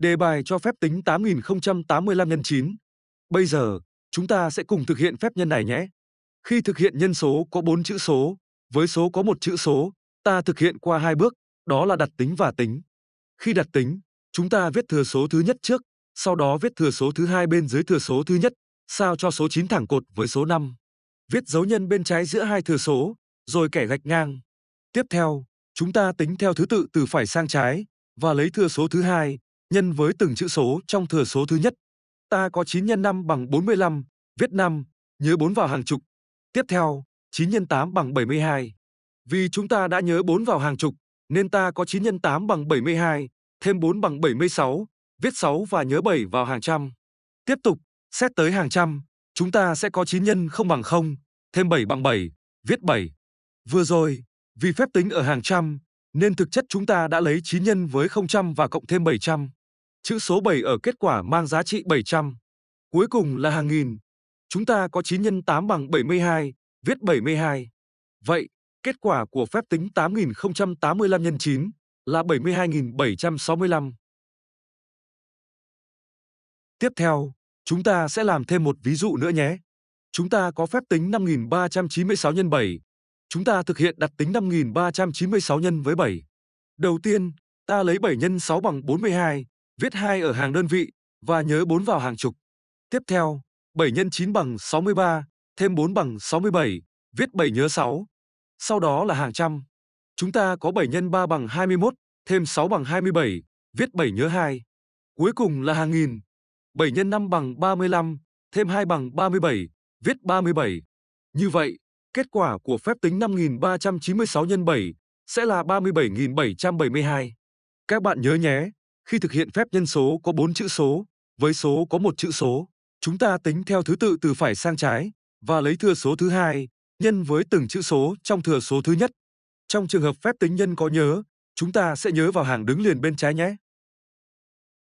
Đề bài cho phép tính 8085 nhân 9. Bây giờ, chúng ta sẽ cùng thực hiện phép nhân này nhé. Khi thực hiện nhân số có 4 chữ số, với số có một chữ số, ta thực hiện qua hai bước, đó là đặt tính và tính. Khi đặt tính, chúng ta viết thừa số thứ nhất trước, sau đó viết thừa số thứ hai bên dưới thừa số thứ nhất, sao cho số 9 thẳng cột với số 5. Viết dấu nhân bên trái giữa hai thừa số, rồi kẻ gạch ngang. Tiếp theo, chúng ta tính theo thứ tự từ phải sang trái và lấy thừa số thứ hai, nhân với từng chữ số trong thừa số thứ nhất. Ta có 9 nhân 5 bằng 45, viết 5, nhớ 4 vào hàng chục. Tiếp theo, 9 nhân 8 bằng 72. Vì chúng ta đã nhớ 4 vào hàng chục, nên ta có 9 nhân 8 bằng 72, thêm 4 bằng 76, viết 6 và nhớ 7 vào hàng trăm. Tiếp tục, xét tới hàng trăm, chúng ta sẽ có 9 nhân 0 bằng 0, thêm 7 bằng 7, viết 7. Vừa rồi, vì phép tính ở hàng trăm, nên thực chất chúng ta đã lấy 9 nhân với trăm và cộng thêm 700. Chữ số 7 ở kết quả mang giá trị 700. Cuối cùng là hàng nghìn. Chúng ta có 9 x 8 bằng 72, viết 72. Vậy, kết quả của phép tính 8085 x 9 là 72765. Tiếp theo, chúng ta sẽ làm thêm một ví dụ nữa nhé. Chúng ta có phép tính 5396 x 7. Chúng ta thực hiện đặt tính 5396 nhân với 7. Đầu tiên, ta lấy 7 x 6 bằng 42, viết 2 ở hàng đơn vị và nhớ 4 vào hàng chục. Tiếp theo, 7 x 9 bằng 63, thêm 4 bằng 67, viết 7 nhớ 6. Sau đó là hàng trăm. Chúng ta có 7 x 3 bằng 21, thêm 6 bằng 27, viết 7 nhớ 2. Cuối cùng là hàng nghìn. 7 x 5 bằng 35, thêm 2 bằng 37, viết 37. Như vậy, kết quả của phép tính 5396 x 7 sẽ là 37.772. Các bạn nhớ nhé! Khi thực hiện phép nhân số có 4 chữ số, với số có một chữ số, chúng ta tính theo thứ tự từ phải sang trái và lấy thừa số thứ hai nhân với từng chữ số trong thừa số thứ nhất. Trong trường hợp phép tính nhân có nhớ, chúng ta sẽ nhớ vào hàng đứng liền bên trái nhé.